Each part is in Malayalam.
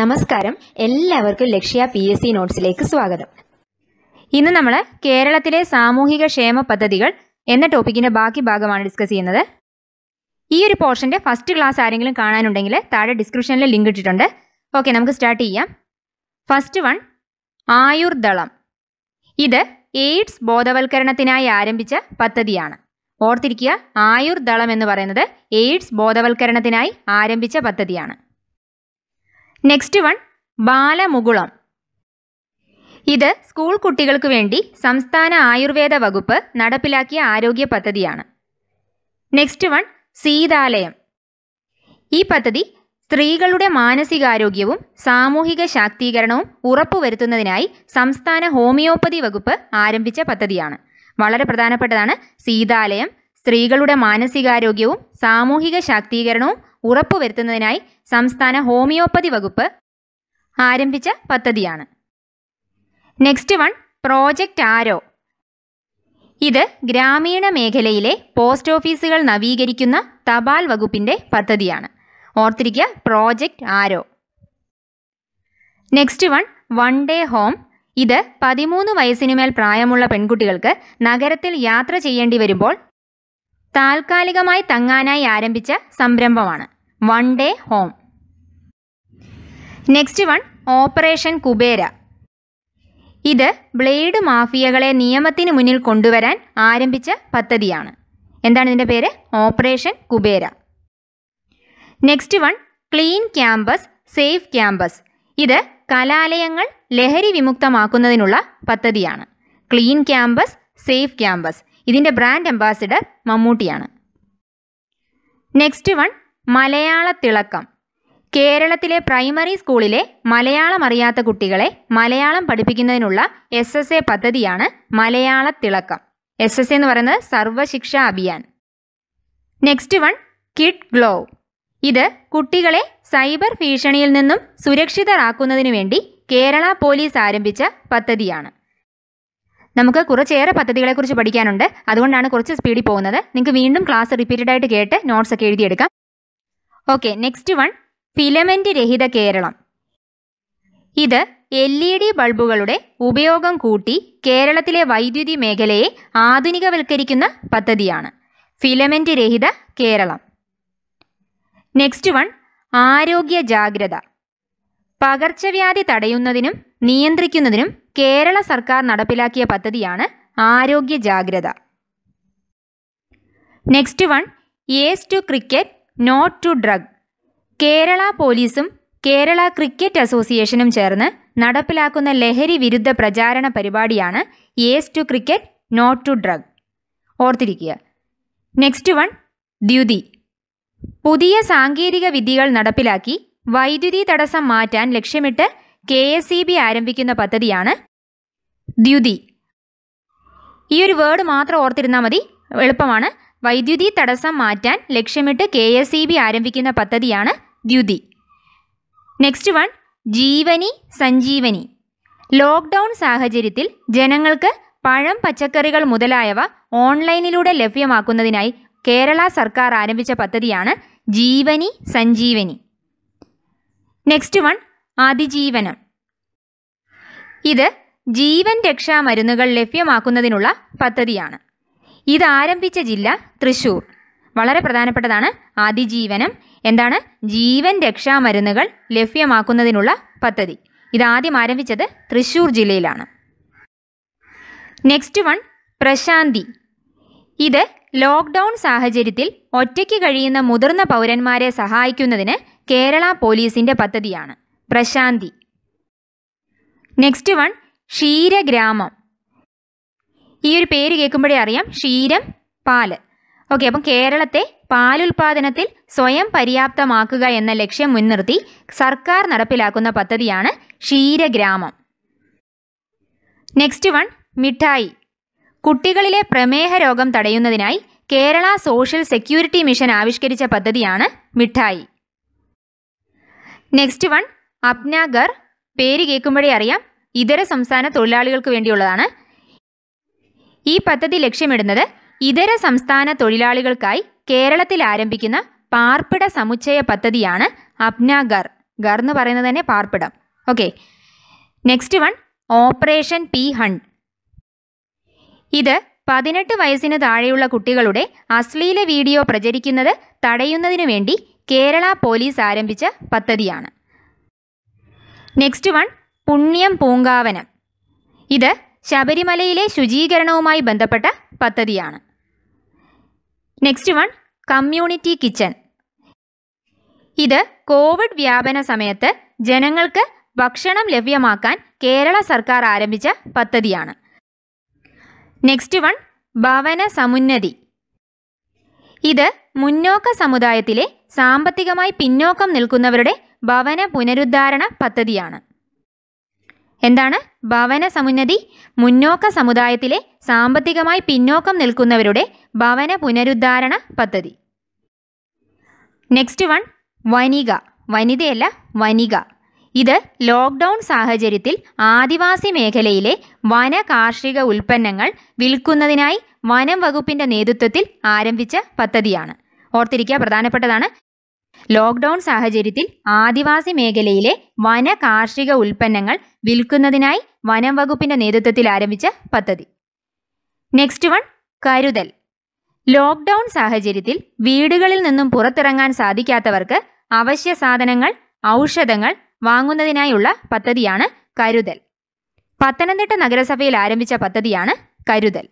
നമസ്കാരം എല്ലാവർക്കും ലക്ഷ്യ പി എസ് സി നോട്ട്സിലേക്ക് സ്വാഗതം ഇന്ന് നമ്മൾ കേരളത്തിലെ സാമൂഹിക ക്ഷേമ പദ്ധതികൾ എന്ന ടോപ്പിക്കിന്റെ ബാക്കി ഭാഗമാണ് ഡിസ്കസ് ചെയ്യുന്നത് ഈ ഒരു പോർഷന്റെ ഫസ്റ്റ് ക്ലാസ് ആരെങ്കിലും കാണാനുണ്ടെങ്കിൽ താഴെ ഡിസ്ക്രിപ്ഷനിൽ ലിങ്ക് ഇട്ടിട്ടുണ്ട് ഓക്കെ നമുക്ക് സ്റ്റാർട്ട് ചെയ്യാം ഫസ്റ്റ് വൺ ആയുർദളം ഇത് എയ്ഡ്സ് ബോധവൽക്കരണത്തിനായി ആരംഭിച്ച പദ്ധതിയാണ് ഓർത്തിരിക്കുക ദളം എന്ന് പറയുന്നത് എയ്ഡ്സ് ബോധവൽക്കരണത്തിനായി ആരംഭിച്ച പദ്ധതിയാണ് നെക്സ്റ്റ് വൺ ബാലമുകുളം ഇത് സ്കൂൾ കുട്ടികൾക്ക് വേണ്ടി സംസ്ഥാന ആയുർവേദ വകുപ്പ് നടപ്പിലാക്കിയ ആരോഗ്യ പദ്ധതിയാണ് നെക്സ്റ്റ് വൺ സീതാലയം ഈ പദ്ധതി സ്ത്രീകളുടെ മാനസികാരോഗ്യവും സാമൂഹിക ശാക്തീകരണവും ഉറപ്പുവരുത്തുന്നതിനായി സംസ്ഥാന ഹോമിയോപ്പതി വകുപ്പ് ആരംഭിച്ച പദ്ധതിയാണ് വളരെ പ്രധാനപ്പെട്ടതാണ് സീതാലയം സ്ത്രീകളുടെ മാനസികാരോഗ്യവും സാമൂഹിക ശാക്തീകരണവും ഉറപ്പുവരുത്തുന്നതിനായി സംസ്ഥാന ഹോമിയോപ്പതി വകുപ്പ് ആരംഭിച്ച പദ്ധതിയാണ് നെക്സ്റ്റ് വൺ പ്രോജക്റ്റ് ആരോ ഇത് ഗ്രാമീണ മേഖലയിലെ പോസ്റ്റ് ഓഫീസുകൾ നവീകരിക്കുന്ന തപാൽ വകുപ്പിൻ്റെ പദ്ധതിയാണ് ഓർത്തിരിക്കുക project arrow next one one day home ഇത് പതിമൂന്ന് വയസ്സിനുമേൽ പ്രായമുള്ള പെൺകുട്ടികൾക്ക് നഗരത്തിൽ യാത്ര ചെയ്യേണ്ടി വരുമ്പോൾ താൽക്കാലികമായി തങ്ങാനായി ആരംഭിച്ച സംരംഭമാണ് one day home next one operation Kubera ഇത് ബ്ലേഡ് മാഫിയകളെ നിയമത്തിന് മുന്നിൽ കൊണ്ടുവരാൻ ആരംഭിച്ച പദ്ധതിയാണ് എന്താണ് ഇതിൻ്റെ പേര് operation Kubera next one clean campus safe campus ഇത് കലാലയങ്ങൾ ലഹരി വിമുക്തമാക്കുന്നതിനുള്ള പദ്ധതിയാണ് ക്ലീൻ ക്യാമ്പസ് സേഫ് ക്യാമ്പസ് ഇതിൻ്റെ ബ്രാൻഡ് അംബാസിഡർ മമ്മൂട്ടിയാണ് നെക്സ്റ്റ് വൺ മലയാള തിളക്കം കേരളത്തിലെ പ്രൈമറി സ്കൂളിലെ മലയാളം അറിയാത്ത കുട്ടികളെ മലയാളം പഠിപ്പിക്കുന്നതിനുള്ള എസ് എസ് എ പദ്ധതിയാണ് മലയാള തിളക്കം എസ് എസ് എന്ന് പറയുന്നത് Sarva Shiksha Abhiyan next one kid glove ഇത് കുട്ടികളെ സൈബർ ഭീഷണിയിൽ നിന്നും സുരക്ഷിതരാക്കുന്നതിനു വേണ്ടി കേരള പോലീസ് ആരംഭിച്ച പദ്ധതിയാണ് നമുക്ക് കുറച്ചേറെ പദ്ധതികളെക്കുറിച്ച് പഠിക്കാനുണ്ട് അതുകൊണ്ടാണ് കുറച്ച് സ്പീഡിൽ പോകുന്നത് നിങ്ങൾക്ക് വീണ്ടും ക്ലാസ് റിപ്പീറ്റഡ് ആയിട്ട് കേട്ട് നോട്ട്സ് ഒക്കെ എഴുതിയെടുക്കാം ഓക്കെ നെക്സ്റ്റ് വൺ ഫിലമെൻ്റ് രഹിത കേരളം ഇത് എൽ ഇ ഡി ബൾബുകളുടെ ഉപയോഗം കൂട്ടി കേരളത്തിലെ വൈദ്യുതി മേഖലയെ ആധുനികവൽക്കരിക്കുന്ന പദ്ധതിയാണ് ഫിലമെൻ്റ് രഹിത കേരളം നെക്സ്റ്റ് വൺ ആരോഗ്യ ജാഗ്രത പകർച്ചവ്യാധി തടയുന്നതിനും നിയന്ത്രിക്കുന്നതിനും കേരള സർക്കാർ നടപ്പിലാക്കിയ പദ്ധതിയാണ് Arogya Jagratha next one yes to cricket not to drug Kerala പോലീസും കേരള ക്രിക്കറ്റ് അസോസിയേഷനും ചേർന്ന് നടപ്പിലാക്കുന്ന ലഹരി വിരുദ്ധ പ്രചാരണ പരിപാടിയാണ് yes to cricket not to drug ഓർത്തിരിക്കുക നെക്സ്റ്റ് വൺ ദ്യുതി പുതിയ സാങ്കേതിക വിദ്യകൾ നടപ്പിലാക്കി വൈദ്യുതി തടസ്സം മാറ്റാൻ ലക്ഷ്യമിട്ട് കെ എസ് ഇ ബി ആരംഭിക്കുന്ന പദ്ധതിയാണ് ദ്യുതി ഈ ഒരു വേർഡ് മാത്രം ഓർത്തിരുന്നാൽ മതി എളുപ്പമാണ് വൈദ്യുതി തടസ്സം മാറ്റാൻ ലക്ഷ്യമിട്ട് കെ എസ് ഇ ബി ആരംഭിക്കുന്ന പദ്ധതിയാണ് Dyuthi next one Jeevani Sanjeevani lockdown സാഹചര്യത്തിൽ ജനങ്ങൾക്ക് പഴം പച്ചക്കറികൾ മുതലായവ ഓൺലൈനിലൂടെ ലഭ്യമാക്കുന്നതിനായി കേരള സർക്കാർ ആരംഭിച്ച പദ്ധതിയാണ് ജീവനി സഞ്ജീവനി നെക്സ്റ്റ് വൺ അതിജീവനം ഇത് ജീവൻ രക്ഷാ മരുന്നുകൾ ലഭ്യമാക്കുന്നതിനുള്ള പദ്ധതിയാണ് ഇത് ആരംഭിച്ച ജില്ല തൃശൂർ വളരെ പ്രധാനപ്പെട്ടതാണ് അതിജീവനം എന്താണ് ജീവൻ രക്ഷാ മരുന്നുകൾ ലഭ്യമാക്കുന്നതിനുള്ള പദ്ധതി ഇത് ആദ്യം ആരംഭിച്ചത് തൃശൂർ ജില്ലയിലാണ് നെക്സ്റ്റ് വൺ പ്രശാന്തി ഇത് ലോക്ക്ഡൌൺ സാഹചര്യത്തിൽ ഒറ്റയ്ക്ക് കഴിയുന്ന മുതിർന്ന പൗരന്മാരെ സഹായിക്കുന്നതിന് കേരള പോലീസിന്റെ പദ്ധതിയാണ് പ്രശാന്തി നെക്സ്റ്റ് വൺ ക്ഷീരഗ്രാമം ഈ ഒരു പേര് കേൾക്കുമ്പോഴേ അറിയാം ക്ഷീരം പാല് ഓക്കെ അപ്പം കേരളത്തെ പാലുൽപാദനത്തിൽ സ്വയം പര്യാപ്തമാക്കുക എന്ന ലക്ഷ്യം മുൻനിർത്തി സർക്കാർ നടപ്പിലാക്കുന്ന പദ്ധതിയാണ് ക്ഷീരഗ്രാമം നെക്സ്റ്റ് വൺ മിഠായി കുട്ടികളിലെ പ്രമേഹ രോഗം തടയുന്നതിനായി കേരള സോഷ്യൽ സെക്യൂരിറ്റി മിഷൻ ആവിഷ്കരിച്ച പദ്ധതിയാണ് മിഠായി നെക്സ്റ്റ് വൺ അപ്നാഗർ പേര് കേൾക്കുമ്പോഴേ അറിയാം ഇതര സംസ്ഥാന തൊഴിലാളികൾക്ക് വേണ്ടിയുള്ളതാണ് ഈ പദ്ധതി ലക്ഷ്യമിടുന്നത് ഇതര സംസ്ഥാന തൊഴിലാളികൾക്കായി കേരളത്തിൽ ആരംഭിക്കുന്ന പാർപ്പിട സമുച്ചയ പദ്ധതിയാണ് അപ്നാഗർ ഗർ എന്ന് പറയുന്നത് തന്നെ പാർപ്പിടം okay next one operation P hunt ഇത് പതിനെട്ട് വയസ്സിന് താഴെയുള്ള കുട്ടികളുടെ അശ്ലീല വീഡിയോ പ്രചരിക്കുന്നത് തടയുന്നതിനു വേണ്ടി കേരള പോലീസ് ആരംഭിച്ച പദ്ധതിയാണ് നെക്സ്റ്റ് വൺ പുണ്യം പൂങ്കാവനം ഇത് ശബരിമലയിലെ ശുചീകരണവുമായി ബന്ധപ്പെട്ട പദ്ധതിയാണ് നെക്സ്റ്റ് വൺ കമ്മ്യൂണിറ്റി കിച്ചൺ ഇത് കോവിഡ് വ്യാപന സമയത്ത് ജനങ്ങൾക്ക് ഭക്ഷണം ലഭ്യമാക്കാൻ കേരള സർക്കാർ ആരംഭിച്ച പദ്ധതിയാണ് നെക്സ്റ്റ് വൺ ഭവന സമുന്നതി ഇത് മുന്നോക്ക സമുദായത്തിലെ സാമ്പത്തികമായി പിന്നോക്കം നിൽക്കുന്നവരുടെ ഭവന പുനരുദ്ധാരണ പദ്ധതിയാണ് എന്താണ് ഭവന സമുന്നതി മുന്നോക്ക സമുദായത്തിലെ സാമ്പത്തികമായി പിന്നോക്കം നിൽക്കുന്നവരുടെ ഭവന പുനരുദ്ധാരണ പദ്ധതി നെക്സ്റ്റ് വൺ വനിക വനിതയല്ല വനിക ഇത് ലോക്ക്ഡൗൺ സാഹചര്യത്തിൽ ആദിവാസി മേഖലയിലെ വന കാർഷിക ഉൽപ്പന്നങ്ങൾ വിൽക്കുന്നതിനായി വനം വകുപ്പിന്റെ നേതൃത്വത്തിൽ ആരംഭിച്ച പദ്ധതിയാണ് ഓർത്തിരിക്കുക പ്രധാനപ്പെട്ടതാണ് ലോക്ക്ഡൗൺ സാഹചര്യത്തിൽ ആദിവാസി മേഖലയിലെ വന കാർഷിക ഉൽപ്പന്നങ്ങൾ വിൽക്കുന്നതിനായി വനം വകുപ്പിന്റെ നേതൃത്വത്തിൽ ആരംഭിച്ച പദ്ധതി നെക്സ്റ്റ് വൺ കരുതൽ ലോക്ക്ഡൗൺ സാഹചര്യത്തിൽ വീടുകളിൽ നിന്നും പുറത്തിറങ്ങാൻ സാധിക്കാത്തവർക്ക് അവശ്യ സാധനങ്ങൾ ഔഷധങ്ങൾ വാങ്ങുന്നതിനായുള്ള പദ്ധതിയാണ് കരുതൽ പത്തനംതിട്ട നഗരസഭയിൽ ആരംഭിച്ച പദ്ധതിയാണ് കരുതൽ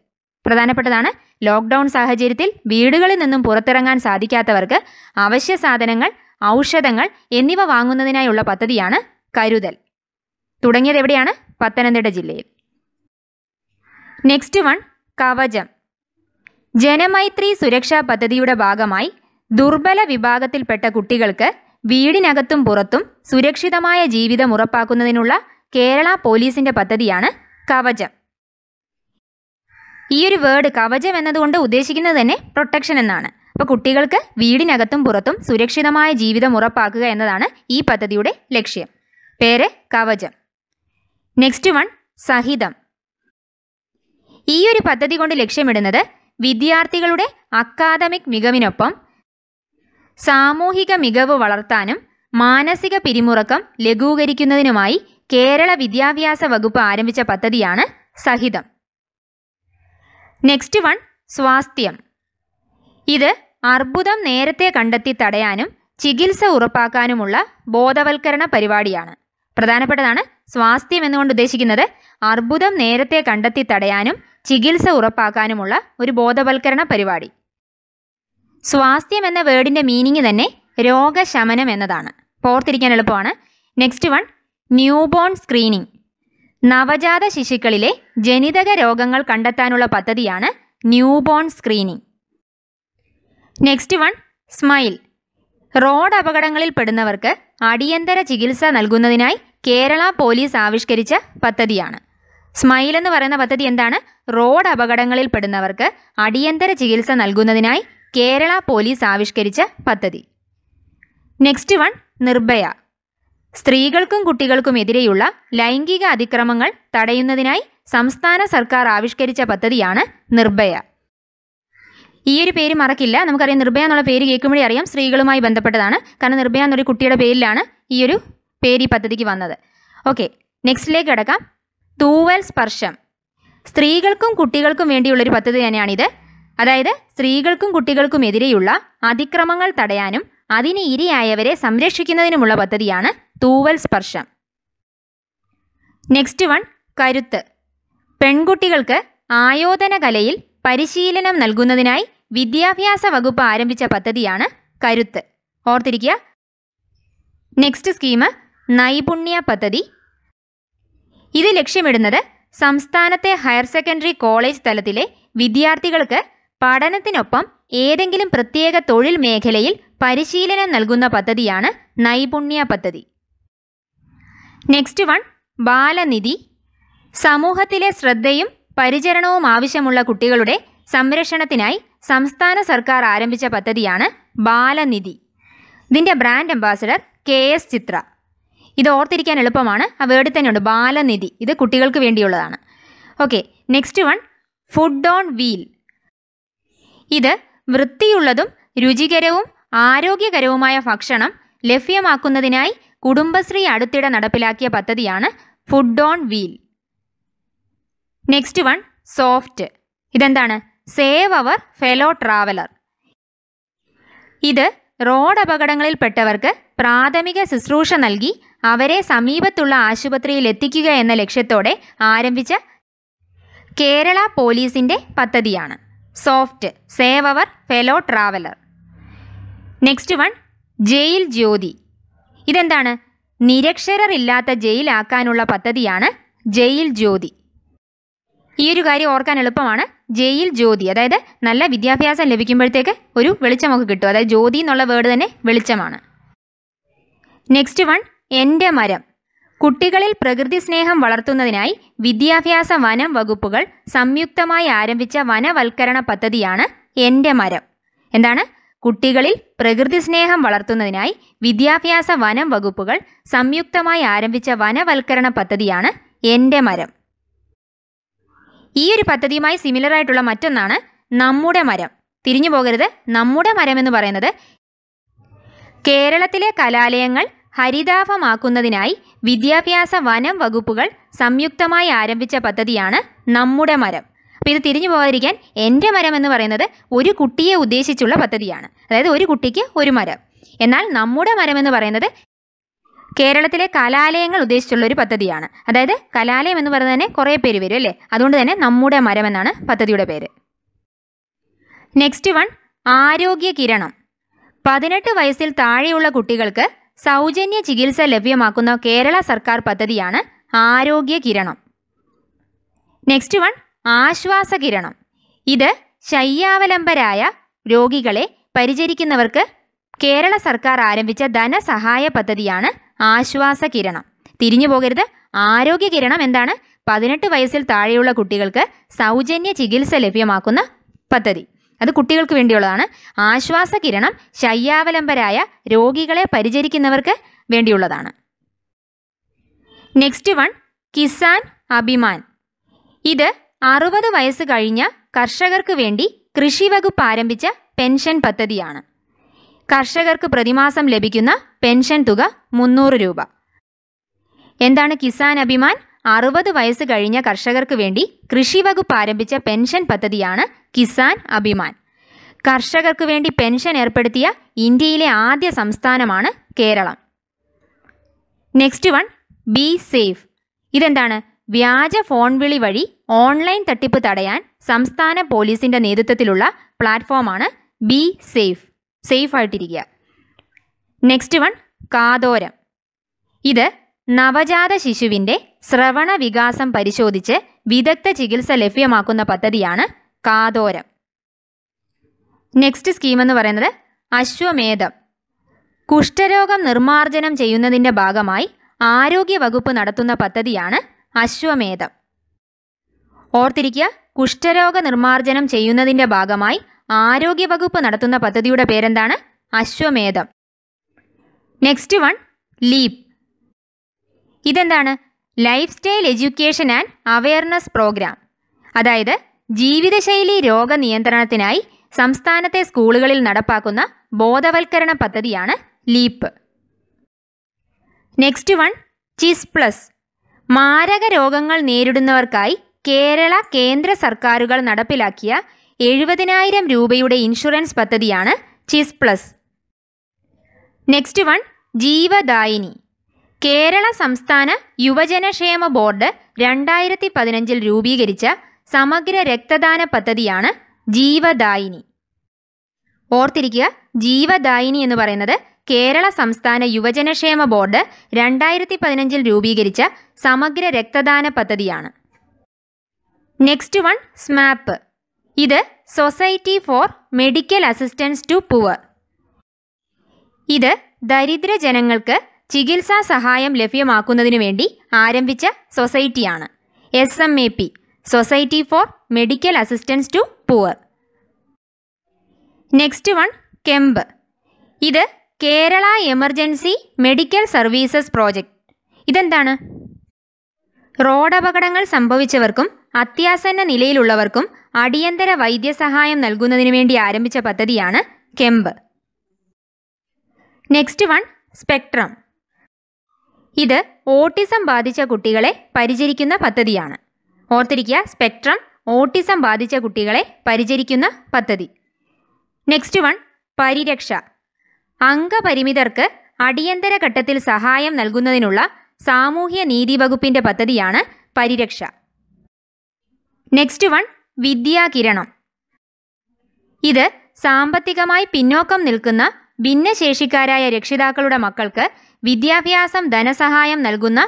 പ്രധാനപ്പെട്ടതാണ് ലോക്ക്ഡൗൺ സാഹചര്യത്തിൽ വീടുകളിൽ നിന്നും പുറത്തിറങ്ങാൻ സാധിക്കാത്തവർക്ക് അവശ്യ സാധനങ്ങൾ ഔഷധങ്ങൾ എന്നിവ വാങ്ങുന്നതിനായുള്ള പദ്ധതിയാണ് കരുതൽ തുടങ്ങിയത് എവിടെയാണ് പത്തനംതിട്ട ജില്ലയിൽ നെക്സ്റ്റ് വൺ കവചം ജനമൈത്രി സുരക്ഷാ പദ്ധതിയുടെ ഭാഗമായി ദുർബല വിഭാഗത്തിൽപ്പെട്ട കുട്ടികൾക്ക് വീടിനകത്തും പുറത്തും സുരക്ഷിതമായ ജീവിതം ഉറപ്പാക്കുന്നതിനുള്ള കേരള പോലീസിന്റെ പദ്ധതിയാണ് കവചം ഈ ഒരു വേർഡ് കവചം എന്നതുകൊണ്ട് ഉദ്ദേശിക്കുന്നത് തന്നെ പ്രൊട്ടക്ഷൻ എന്നാണ് അപ്പോൾ കുട്ടികൾക്ക് വീടിനകത്തും പുറത്തും സുരക്ഷിതമായ ജീവിതം ഉറപ്പാക്കുക എന്നതാണ് ഈ പദ്ധതിയുടെ ലക്ഷ്യം പേര് കവചം നെക്സ്റ്റ് വൺ സഹിതം ഈ ഒരു പദ്ധതി കൊണ്ട് ലക്ഷ്യമിടുന്നത് വിദ്യാർത്ഥികളുടെ അക്കാദമിക് മികവിനൊപ്പം സാമൂഹിക മികവ് വളർത്താനും മാനസിക പിരിമുറക്കം ലഘൂകരിക്കുന്നതിനുമായി കേരള വിദ്യാഭ്യാസ വകുപ്പ് ആരംഭിച്ച പദ്ധതിയാണ് സഹിതം നെക്സ്റ്റ് വൺ സ്വാസ്ഥ്യം ഇത് അർബുദം നേരത്തെ കണ്ടെത്തി തടയാനും ചികിത്സ ഉറപ്പാക്കാനുമുള്ള ബോധവൽക്കരണ പരിപാടിയാണ് പ്രധാനപ്പെട്ടതാണ് സ്വാസ്ഥ്യം എന്നുകൊണ്ട് ഉദ്ദേശിക്കുന്നത് അർബുദം നേരത്തെ കണ്ടെത്തി തടയാനും ചികിത്സ ഉറപ്പാക്കാനുമുള്ള ഒരു ബോധവൽക്കരണ പരിപാടി സ്വാസ്ഥ്യം എന്ന വേർഡിൻ്റെ മീനിങ് തന്നെ രോഗശമനം എന്നതാണ് പോർത്തിരിക്കാൻ എളുപ്പമാണ് നെക്സ്റ്റ് വൺ ന്യൂബോൺ സ്ക്രീനിങ് നവജാത ശിശുക്കളിലെ ജനിതക രോഗങ്ങൾ കണ്ടെത്താനുള്ള പദ്ധതിയാണ് newborn screening next one smile road അപകടങ്ങളിൽ പെടുന്നവർക്ക് അടിയന്തര ചികിത്സ നൽകുന്നതിനായി കേരള പോലീസ് ആവിഷ്കരിച്ച പദ്ധതിയാണ് സ്മൈൽ എന്ന് പറയുന്ന പദ്ധതി എന്താണ് റോഡ് അപകടങ്ങളിൽ പെടുന്നവർക്ക് അടിയന്തര ചികിത്സ നൽകുന്നതിനായി കേരള പോലീസ് ആവിഷ്കരിച്ച പദ്ധതി നെക്സ്റ്റ് വൺ നിർഭയ സ്ത്രീകൾക്കും കുട്ടികൾക്കുമെതിരെയുള്ള ലൈംഗിക അതിക്രമങ്ങൾ തടയുന്നതിനായി സംസ്ഥാന സർക്കാർ ആവിഷ്കരിച്ച പദ്ധതിയാണ് നിർഭയ ഈ ഒരു പേര് മറക്കില്ല നമുക്കറിയാം നിർഭയ എന്നുള്ള പേര് കേൾക്കുമ്പോഴേ അറിയാം സ്ത്രീകളുമായി ബന്ധപ്പെട്ടതാണ് കാരണം നിർഭയ എന്നൊരു കുട്ടിയുടെ പേരിലാണ് ഈ ഒരു പേര് ഈ പദ്ധതിക്ക് വന്നത് ഓക്കെ നെക്സ്റ്റിലേക്ക് കിടക്കാം തൂവൽ സ്പർശം സ്ത്രീകൾക്കും കുട്ടികൾക്കും വേണ്ടിയുള്ളൊരു പദ്ധതി തന്നെയാണിത് അതായത് സ്ത്രീകൾക്കും കുട്ടികൾക്കും എതിരെയുള്ള അതിക്രമങ്ങൾ തടയാനും അതിന് ഇരയായവരെ സംരക്ഷിക്കുന്നതിനുമുള്ള പദ്ധതിയാണ് തൂവൽ സ്പർശം നെക്സ്റ്റ് വൺ കരുത്ത് പെൺകുട്ടികൾക്ക് ആയോധന കലയിൽ പരിശീലനം നൽകുന്നതിനായി വിദ്യാഭ്യാസ വകുപ്പ് ആരംഭിച്ച പദ്ധതിയാണ് കരുത്ത് ഓർത്തിരിക്കുക നെക്സ്റ്റ് സ്കീം നൈപുണ്യ പദ്ധതി ഇത് ലക്ഷ്യമിടുന്നത് സംസ്ഥാനത്തെ ഹയർ സെക്കൻഡറി കോളേജ് തലത്തിലെ വിദ്യാർത്ഥികൾക്ക് പഠനത്തിനൊപ്പം ഏതെങ്കിലും പ്രത്യേക തൊഴിൽ മേഖലയിൽ പരിശീലനം നൽകുന്ന പദ്ധതിയാണ് നൈപുണ്യ പദ്ധതി നെക്സ്റ്റ് വൺ ബാലനിധി സമൂഹത്തിലെ ശ്രദ്ധയും പരിചരണവും ആവശ്യമുള്ള കുട്ടികളുടെ സംരക്ഷണത്തിനായി സംസ്ഥാന സർക്കാർ ആരംഭിച്ച പദ്ധതിയാണ് ബാലനിധി ഇതിൻ്റെ brand ambassador K S Chithra ഇത് ഓർത്തിരിക്കാൻ എളുപ്പമാണ് ആ വേർഡിൽ തന്നെയുണ്ട് ബാലനിധി ഇത് കുട്ടികൾക്ക് വേണ്ടിയുള്ളതാണ് okay next one food on wheel ഇത് വൃത്തിയുള്ളതും രുചികരവും ആരോഗ്യകരവുമായ ഭക്ഷണം ലഭ്യമാക്കുന്നതിനായി കുടുംബശ്രീ അടുത്തിടെ നടപ്പിലാക്കിയ പദ്ധതിയാണ് food on wheel next one soft ഇതെന്താണ് സേവ് അവർ ഫെലോ ട്രാവലർ ഇത് റോഡ് അപകടങ്ങളിൽപ്പെട്ടവർക്ക് പ്രാഥമിക ശുശ്രൂഷ നൽകി അവരെ സമീപത്തുള്ള ആശുപത്രിയിൽ എത്തിക്കുക എന്ന ലക്ഷ്യത്തോടെ ആരംഭിച്ച കേരള പോലീസിൻ്റെ പദ്ധതിയാണ് soft save our fellow traveller next one jail Jyothi ഇതെന്താണ് നിരക്ഷരരില്ലാത്ത ജയിലാക്കാനുള്ള പദ്ധതിയാണ് ജയിൽ ജ്യോതി ഈ ഒരു കാര്യം ഓർക്കാൻ എളുപ്പമാണ് ജയിൽ ജ്യോതി അതായത് നല്ല വിദ്യാഭ്യാസം ലഭിക്കുമ്പോഴത്തേക്ക് ഒരു വെളിച്ചമൊക്കെ കിട്ടും അതായത് ജ്യോതി എന്നുള്ള വേർഡ് തന്നെ വെളിച്ചമാണ് നെക്സ്റ്റ് വൺ എൻ്റെ മരം കുട്ടികളിൽ പ്രകൃതി സ്നേഹം വളർത്തുന്നതിനായി വിദ്യാഭ്യാസ വനം വകുപ്പുകൾ സംയുക്തമായി ആരംഭിച്ച വനവൽക്കരണ പദ്ധതിയാണ് എൻ്റെ മരം എന്താണ് കുട്ടികളിൽ പ്രകൃതി സ്നേഹം വളർത്തുന്നതിനായി വിദ്യാഭ്യാസ വനം വകുപ്പുകൾ സംയുക്തമായി ആരംഭിച്ച വനവൽക്കരണ പദ്ധതിയാണ് എൻ്റെ മരം ഈ ഒരു പദ്ധതിയുമായി സിമിലർ ആയിട്ടുള്ള മറ്റൊന്നാണ് നമ്മുടെ മരം തിരിഞ്ഞു പോകരുത് നമ്മുടെ മരം എന്ന് പറയുന്നത് കേരളത്തിലെ കലാലയങ്ങൾ ഹരിതാഭമാക്കുന്നതിനായി വിദ്യാഭ്യാസ വനം വകുപ്പുകൾ സംയുക്തമായി ആരംഭിച്ച പദ്ധതിയാണ് നമ്മുടെ മരം അപ്പോൾ ഇത് തിരിഞ്ഞു പോകാതിരിക്കാൻ എൻ്റെ മരം എന്ന് പറയുന്നത് ഒരു കുട്ടിയെ ഉദ്ദേശിച്ചുള്ള പദ്ധതിയാണ് അതായത് ഒരു കുട്ടിക്ക് ഒരു മരം എന്നാൽ നമ്മുടെ മരം എന്ന് പറയുന്നത് കേരളത്തിലെ കലാലയങ്ങൾ ഉദ്ദേശിച്ചുള്ള ഒരു പദ്ധതിയാണ് അതായത് കലാലയം എന്ന് പറയുന്നത് തന്നെ കുറേ പേര് വരും അല്ലേ അതുകൊണ്ട് തന്നെ നമ്മുടെ മരം എന്നാണ് പദ്ധതിയുടെ പേര് നെക്സ്റ്റ് വൺ ആരോഗ്യ കിരണം പതിനെട്ട് വയസ്സിൽ താഴെയുള്ള കുട്ടികൾക്ക് സൗജന്യ ചികിത്സ ലഭ്യമാക്കുന്ന കേരള സർക്കാർ പദ്ധതിയാണ് ആരോഗ്യ കിരണം നെക്സ്റ്റ് വൺ ആശ്വാസ കിരണം ഇത് ശയ്യാവലംബരായ രോഗികളെ പരിചരിക്കുന്നവർക്ക് കേരള സർക്കാർ ആരംഭിച്ച ധനസഹായ പദ്ധതിയാണ് ആശ്വാസ കിരണം തിരിഞ്ഞു പോകരുത് ആരോഗ്യ കിരണം എന്താണ് പതിനെട്ട് വയസ്സിൽ താഴെയുള്ള കുട്ടികൾക്ക് സൗജന്യ ചികിത്സ ലഭ്യമാക്കുന്ന പദ്ധതി അത് കുട്ടികൾക്ക് വേണ്ടിയുള്ളതാണ് ആശ്വാസകിരണം ശയ്യാവലംബരായ രോഗികളെ പരിചരിക്കുന്നവർക്ക് വേണ്ടിയുള്ളതാണ് നെക്സ്റ്റ് വൺ കിസാൻ അഭിമാൻ ഇത് അറുപത് വയസ്സ് കഴിഞ്ഞ കർഷകർക്ക് വേണ്ടി കൃഷി വകുപ്പ് ആരംഭിച്ച പെൻഷൻ പദ്ധതിയാണ് കർഷകർക്ക് പ്രതിമാസം ലഭിക്കുന്ന പെൻഷൻ തുക മുന്നൂറ് രൂപ എന്താണ് കിസാൻ അഭിമാൻ അറുപത് വയസ്സ് കഴിഞ്ഞ കർഷകർക്ക് വേണ്ടി കൃഷി വകുപ്പ് ആരംഭിച്ച പെൻഷൻ പദ്ധതിയാണ് കിസാൻ അഭിമാൻ കർഷകർക്ക് വേണ്ടി പെൻഷൻ ഏർപ്പെടുത്തിയ ഇന്ത്യയിലെ ആദ്യ സംസ്ഥാനമാണ് Keralam next one B safe ഇതെന്താണ് വ്യാജ ഫോൺ വിളി വഴി ഓൺലൈൻ തട്ടിപ്പ് തടയാൻ സംസ്ഥാന പോലീസിൻ്റെ നേതൃത്വത്തിലുള്ള പ്ലാറ്റ്ഫോമാണ് ബി സേഫ് സേഫ് ആയിട്ടിരിക്കുക നെക്സ്റ്റ് വൺ കാതോരം ഇത് നവജാത ശിശുവിൻ്റെ ശ്രവണ വികാസം പരിശോധിച്ച് വിദഗ്ധ ചികിത്സ ലഭ്യമാക്കുന്ന പദ്ധതിയാണ് കാതോരം നെക്സ്റ്റ് സ്കീം എന്ന് പറയുന്നത് അശ്വമേധം കുഷ്ഠരോഗം നിർമ്മാർജ്ജനം ചെയ്യുന്നതിൻ്റെ ഭാഗമായി ആരോഗ്യ വകുപ്പ് നടത്തുന്ന പദ്ധതിയാണ് അശ്വമേധം ഓർത്തിരിക്കുക കുഷ്ഠരോഗ നിർമ്മാർജ്ജനം ചെയ്യുന്നതിൻ്റെ ഭാഗമായി ആരോഗ്യ വകുപ്പ് നടത്തുന്ന പദ്ധതിയുടെ പേരെന്താണ് അശ്വമേധം നെക്സ്റ്റ് വൺ ലീപ് ഇതെന്താണ് life style education and awareness programme അതായത് ജീവിതശൈലി രോഗ നിയന്ത്രണത്തിനായി സംസ്ഥാനത്തെ സ്കൂളുകളിൽ നടപ്പാക്കുന്ന ബോധവൽക്കരണ പദ്ധതിയാണ് leap next one CHIS plus മാരക രോഗങ്ങൾ നേരിടുന്നവർക്കായി കേരള കേന്ദ്ര സർക്കാരുകൾ നടപ്പിലാക്കിയ എഴുപതിനായിരം രൂപയുടെ ഇൻഷുറൻസ് പദ്ധതിയാണ് CHIS plus next one Jeevadayini Kerala സംസ്ഥാന യുവജനക്ഷേമ ബോർഡ് രണ്ടായിരത്തി പതിനഞ്ചിൽ രൂപീകരിച്ച സമഗ്ര രക്തദാന പദ്ധതിയാണ് ജീവദായിനി ഓർത്തിരിക്കുക ജീവദായിനി എന്ന് പറയുന്നത് കേരള സംസ്ഥാന യുവജനക്ഷേമ ബോർഡ് രണ്ടായിരത്തി പതിനഞ്ചിൽ രൂപീകരിച്ച സമഗ്ര രക്തദാന പദ്ധതിയാണ് നെക്സ്റ്റ് വൺ സ്മാപ്പ് ഇത് society for medical assistance to poor ഇത് ദരിദ്ര ജനങ്ങൾക്ക് ചികിത്സാ സഹായം ലഭ്യമാക്കുന്നതിനു വേണ്ടി ആരംഭിച്ച സൊസൈറ്റിയാണ് S M A P society for medical assistance to poor next one KEMP ഇത് Kerala emergency medical services project ഇതെന്താണ് റോഡ് അപകടങ്ങൾ സംഭവിച്ചവർക്കും അത്യാസന്ന നിലയിലുള്ളവർക്കും അടിയന്തര വൈദ്യസഹായം നൽകുന്നതിനു വേണ്ടി ആരംഭിച്ച പദ്ധതിയാണ് കെമ്പ് നെക്സ്റ്റ് വൺ സ്പെക്ട്രം ഇത് ഓട്ടിസം ബാധിച്ച കുട്ടികളെ പരിചരിക്കുന്ന പദ്ധതിയാണ് ഓർത്തിരിക്കുക സ്പെക്ട്രം ഓട്ടിസം ബാധിച്ച കുട്ടികളെ പരിചരിക്കുന്ന പദ്ധതി നെക്സ്റ്റ് വൺ പരിരക്ഷ അംഗപരിമിതർക്ക് അടിയന്തര ഘട്ടത്തിൽ സഹായം നൽകുന്നതിനുള്ള സാമൂഹ്യ നീതി വകുപ്പിൻ്റെ പദ്ധതിയാണ് പരിരക്ഷ നെക്സ്റ്റ് വൺ വിദ്യാകിരണം ഇത് സാമ്പത്തികമായി പിന്നോക്കം നിൽക്കുന്ന ഭിന്നശേഷിക്കാരായ രക്ഷിതാക്കളുടെ മക്കൾക്ക് വിദ്യാഭ്യാസം ധനസഹായം നൽകുന്ന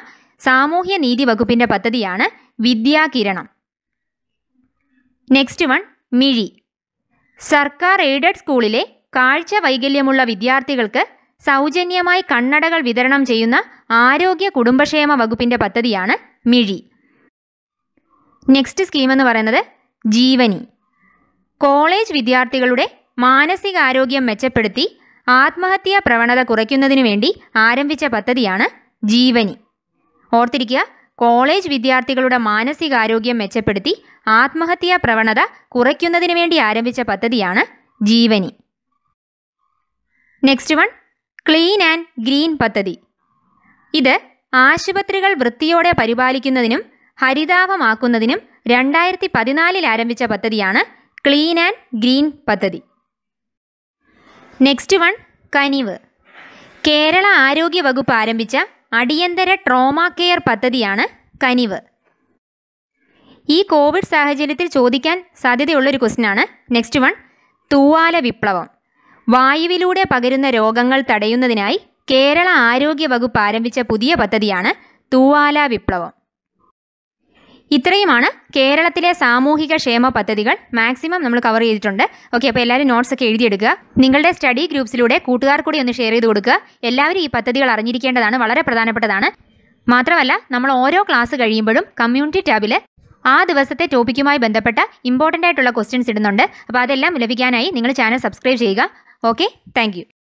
സാമൂഹ്യ നീതി വകുപ്പിൻ്റെ പദ്ധതിയാണ് വിദ്യാകിരണം നെക്സ്റ്റ് വൺ മിഴി സർക്കാർ എയ്ഡഡ് സ്കൂളിലെ കാഴ്ച വൈകല്യമുള്ള വിദ്യാർത്ഥികൾക്ക് സൗജന്യമായി കണ്ണടകൾ വിതരണം ചെയ്യുന്ന ആരോഗ്യ കുടുംബക്ഷേമ വകുപ്പിൻ്റെ പദ്ധതിയാണ് മിഴി നെക്സ്റ്റ് സ്കീം എന്ന് പറയുന്നത് ജീവനി കോളേജ് വിദ്യാർത്ഥികളുടെ മാനസികാരോഗ്യം മെച്ചപ്പെടുത്തി ആത്മഹത്യാ പ്രവണത കുറയ്ക്കുന്നതിനു വേണ്ടി ആരംഭിച്ച പദ്ധതിയാണ് ജീവനി ഓർത്തിരിക്കുക കോളേജ് വിദ്യാർത്ഥികളുടെ മാനസികാരോഗ്യം മെച്ചപ്പെടുത്തി ആത്മഹത്യാ പ്രവണത കുറയ്ക്കുന്നതിന് വേണ്ടി ആരംഭിച്ച പദ്ധതിയാണ് Jeevani next one clean and green പദ്ധതി ഇത് ആശുപത്രികൾ വൃത്തിയോടെ പരിപാലിക്കുന്നതിനും ഹരിതാഭമാക്കുന്നതിനും രണ്ടായിരത്തി പതിനാലിൽ ആരംഭിച്ച പദ്ധതിയാണ് ക്ലീൻ ആൻഡ് ഗ്രീൻ പദ്ധതി നെക്സ്റ്റ് വൺ കനിവ് കേരള ആരോഗ്യ വകുപ്പ് ആരംഭിച്ച അടിയന്തര ട്രോമ കെയർ പദ്ധതിയാണ് കനിവ് ഈ കോവിഡ് സാഹചര്യത്തിൽ ചോദിക്കാൻ സാധ്യതയുള്ളൊരു ആണ് നെക്സ്റ്റ് വൺ തൂവാല വിപ്ലവം വായുവിലൂടെ പകരുന്ന രോഗങ്ങൾ തടയുന്നതിനായി കേരള ആരോഗ്യ വകുപ്പ് ആരംഭിച്ച പുതിയ പദ്ധതിയാണ് തൂവാല വിപ്ലവം ഇത്രയുമാണ് കേരളത്തിലെ സാമൂഹിക ക്ഷേമ പദ്ധതികൾ മാക്സിമം നമ്മൾ കവർ ചെയ്തിട്ടുണ്ട് ഓക്കെ അപ്പോൾ എല്ലാവരും നോട്ട്സ് ഒക്കെ എഴുതിയെടുക്കുക നിങ്ങളുടെ സ്റ്റഡി ഗ്രൂപ്പ്സിലൂടെ കൂട്ടുകാർ കൂടി ഒന്ന് ഷെയർ ചെയ്ത് കൊടുക്കുക എല്ലാവരും ഈ പദ്ധതികൾ അറിഞ്ഞിരിക്കേണ്ടതാണ് വളരെ പ്രധാനപ്പെട്ടതാണ് മാത്രമല്ല നമ്മൾ ഓരോ ക്ലാസ് കഴിയുമ്പോഴും കമ്മ്യൂണിറ്റി ടാബിൽ ആ ദിവസത്തെ ടോപ്പിക്കുമായി ബന്ധപ്പെട്ട ഇമ്പോർട്ടൻ്റ് ആയിട്ടുള്ള ക്വസ്റ്റ്യൻസ് ഇടുന്നുണ്ട് അപ്പോൾ അതെല്ലാം ലഭിക്കാനായി നിങ്ങൾ ചാനൽ സബ്സ്ക്രൈബ് ചെയ്യുക ഓക്കെ താങ്ക്